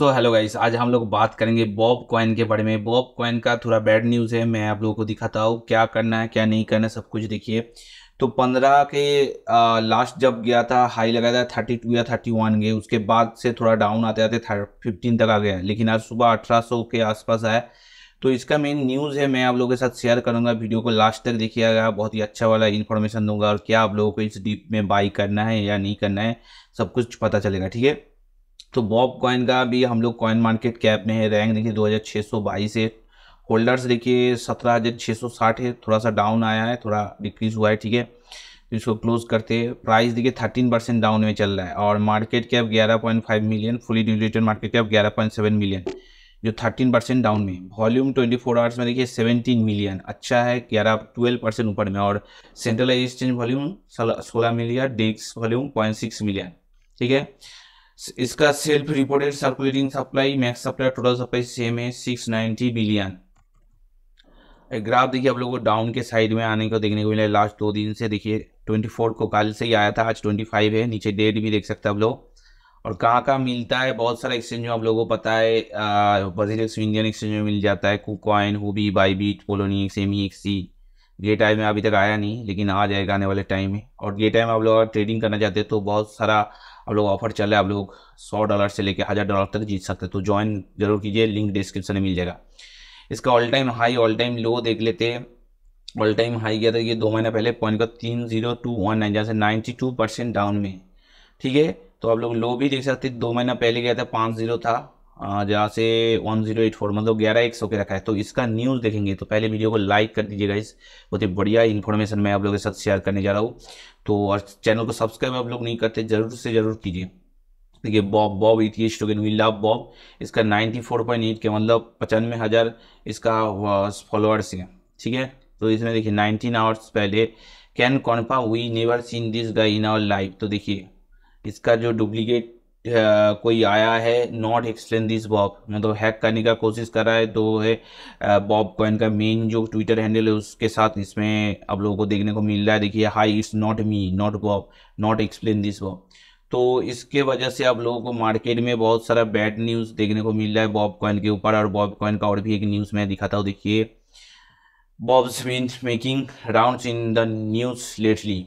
so hello guys आज हम लोग बात करेंगे बॉब कॉइन के बारे में बॉब कॉइन का थोड़ा बैड न्यूज़ है मैं आप लोगों को दिखाता हूँ क्या करना है क्या नहीं करना है सब कुछ देखिए तो पंद्रह के आ, लास्ट जब गया था हाई लगा था थर्टी टू या थर्टी वन गए उसके बाद से थोड़ा डाउन आते आते फिफ्टीन तक आ गया लेकिन आज सुबह अठारह सौ के आसपास आया तो इसका मेन न्यूज़ है मैं आप लोगों के साथ शेयर करूंगा वीडियो को लास्ट तक देखिएगा बहुत ही अच्छा वाला इन्फॉर्मेशन दूंगा और क्या आप लोगों को इस डीप में बाई करना है या नहीं करना है सब कुछ पता चलेगा ठीक है तो बॉब कॉइन का भी हम लोग कॉइन मार्केट कैप में है रैंक देखिए बाईस है होल्डर्स देखिए सत्रह हज़ार छः सौ साठ है थोड़ा सा डाउन आया है थोड़ा डिक्रीज हुआ है ठीक है इसको क्लोज करते हैं प्राइस देखिए थर्टीन परसेंट डाउन में चल रहा है और मार्केट कैप ग्यारह point five million fully diluted market cap ग्यारह पॉइंट सेवन मिलियन जो थर्टीन परसेंट डाउन में वॉल्यूम फोर आवर्स में देखिए सेवनटीन मिलियन अच्छा है ग्यारह ट्वेल्व परसेंट ऊपर में और सेंट्रलाइज एक्सचेंज वॉल्यूम सोलह मिलियन डेस्क वॉल्यूम पॉइंट मिलियन ठीक है इसका self reported circulating supply max supply total supply same है सिक्स नाइन्टी बिलियन ग्राफ देखिए आप लोगों को डाउन के साइड में आने को देखने को मिला है लास्ट दो दिन से देखिए ट्वेंटी फोर को कल से ही आया था आज ट्वेंटी फाइव है नीचे डेट भी देख सकते हैं आप लोग और कहाँ कहाँ मिलता है बहुत सारा एक्सचेंज आप लोगों को पता है बजीलेक्स इंडियन एक्सचेंज में मिल जाता है KuCoin Huobi Bybit Poloniex MEXC ये टाइम में अभी तक आया नहीं लेकिन आ जाएगा आने वाले टाइम में और ये टाइम आप लोग ट्रेडिंग करना चाहते हैं तो बहुत सारा आप लोग ऑफर चल रहा है आप लोग सौ डॉलर से लेकर हज़ार डॉलर तक जीत सकते हैं तो ज्वाइन जरूर कीजिए लिंक डिस्क्रिप्शन में मिल जाएगा इसका all time high all time low देख लेते हैं ऑल टाइम हाई गया था ये दो महीने पहले पॉइंट का तीन जीरो टू वन नाइन जहाँ से नाइन्टी टू परसेंट डाउन में ठीक है तो आप लोग लो भी देख सकते दो महीना पहले गया था पाँच जीरो था हाँ, जहाँ से 1084 मतलब ग्यारह एक सौ के रखा है तो इसका न्यूज़ देखेंगे तो पहले वीडियो को लाइक कर दीजिएगा इस बहुत ही बढ़िया इन्फॉर्मेशन मैं आप लोगों के साथ शेयर करने जा रहा हूँ तो और चैनल को सब्सक्राइब आप लोग नहीं करते ज़रूर से ज़रूर कीजिए देखिए बॉब बॉब इथियस टोकन वी लव बॉब इसका एट के मतलब पचानवे हज़ार इसका फॉलोअर्स हैं ठीक है तो इसमें देखिए नाइनटीन आवर्स पहले कैन कॉन्फा we never seen this guy in our life तो देखिए इसका जो डुप्लीकेट कोई आया है नॉट एक्सप्लेन दिस बॉब मतलब हैक करने का कोशिश कर रहा है तो है बॉब कॉइन का मेन जो ट्विटर हैंडल है उसके साथ इसमें आप लोगों को देखने को मिल रहा है देखिए hi it's not me not Bob not explain this Bob तो इसके वजह से आप लोगों को मार्केट में बहुत सारा बैड न्यूज़ देखने को मिल रहा है बॉब कॉइन के ऊपर और बॉब कॉइन का और भी एक न्यूज़ मैं दिखाता हूँ देखिए Bob's meme making rounds in the news lately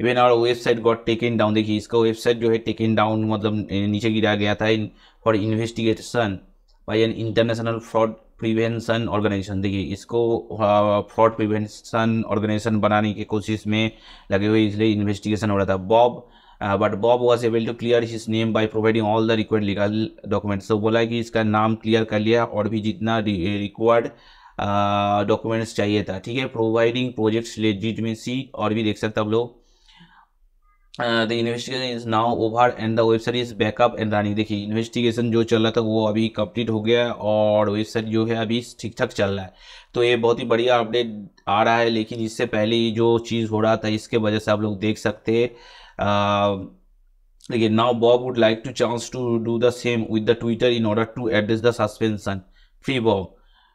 even और वेबसाइट गॉट टेकन डाउन देखिए इसका वेबसाइट जो है टेकन डाउन मतलब नीचे गिरा गया था in for investigation by an international fraud prevention organisation देखिए इसको फ्रॉड प्रिवेंशन ऑर्गेनाइजेशन बनाने की कोशिश में लगे हुए इसलिए इन्वेस्टिगेशन हो रहा था Bob but Bob was able to clear his name by providing all the required legal documents तो बोला कि इसका नाम क्लियर कर लिया और भी जितना रिक्वायर्ड डॉक्यूमेंट्स चाहिए था ठीक है प्रोवाइडिंग प्रोजेक्ट्स लेजिटमेसी और भी देख सकते आप लोग the investigation is now over and the website is back up and running देखिए इन्वेस्टिगेशन जो चल रहा था वो अभी कंप्लीट हो गया है और वेबसाइट जो है अभी ठीक ठाक चल रहा है तो ये बहुत ही बढ़िया अपडेट आ रहा है लेकिन इससे पहले जो चीज़ हो रहा था इसके वजह से आप लोग देख सकते uh, देखिए now Bob would like to chance to do the same with the Twitter in order to address the suspension free Bob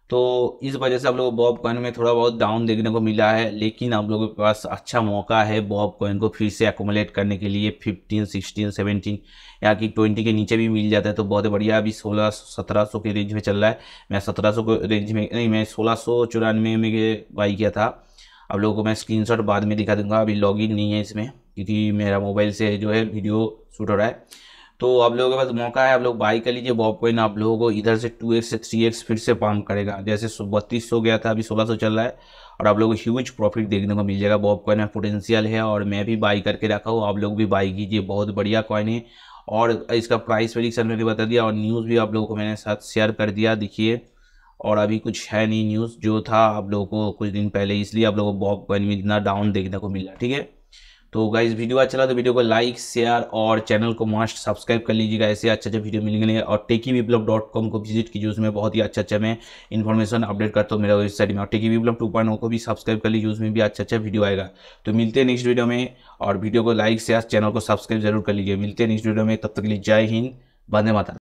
तो इस वजह से आप लोगों को बॉब कॉइन में थोड़ा बहुत डाउन देखने को मिला है लेकिन आप लोगों के पास अच्छा मौका है बॉब कॉइन को फिर से एकोमोलेट करने के लिए 15, 16, 17 या कि 20 के नीचे भी मिल जाता है तो बहुत बढ़िया अभी 16, 1700 के रेंज में चल रहा है मैं 1700 के रेंज में नहीं मैं सोलह सौ चौरानवे में बाई किया था आप लोगों को मैं स्क्रीन बाद में दिखा दूंगा अभी लॉग नहीं है इसमें क्योंकि मेरा मोबाइल से जो है वीडियो शूट हो रहा है तो आप लोगों के पास मौका है आप लोग बाई कर लीजिए बॉब कॉइन आप लोगों को इधर से टू एक्स से थ्री एक्स फिर से पाम करेगा जैसे बत्तीस सौ गया था अभी सोलह सौ चल रहा है और आप लोगों को ह्यूज प्रॉफिट देखने को मिल जाएगा बॉब कॉइन में पोटेंशियल है और मैं भी बाई करके रखा हूँ आप लोग भी बाई कीजिए बहुत बढ़िया कॉइन है और इसका प्राइस वेडिक्सन मैंने बता दिया और न्यूज़ भी आप लोगों को मैंने साथ शेयर कर दिया देखिए और अभी कुछ है नहीं न्यूज़ जो था आप लोगों को कुछ दिन पहले इसलिए आप लोगों को बॉब कॉइन में इतना डाउन देखने को मिला ठीक है तो गाइज वीडियो अच्छा लगा तो वीडियो को लाइक शेयर और चैनल को मस्ट सब्सक्राइब कर लीजिएगा ऐसे अच्छे अच्छे वीडियो मिलेंगे और टेकी विप्लव डॉट कॉम को विजिट कीजिए उसमें बहुत ही अच्छा अच्छा मैं इन्फॉर्मेशन अपडेट करता हूँ मेरा वेबसाइट में और टेकी विप्लव टू पॉइंट को भी सब्सक्राइब कर लीजिए उसमें भी अच्छा अच्छा वीडियो आएगा तो मिलते हैं नेक्स्ट वीडियो में और वीडियो को लाइक शेयर चैनल को सब्सक्राइब जरूर कर लीजिए मिलते हैं नेक्स्ट वीडियो में तब तक के लिए जय हिंद बंदे माता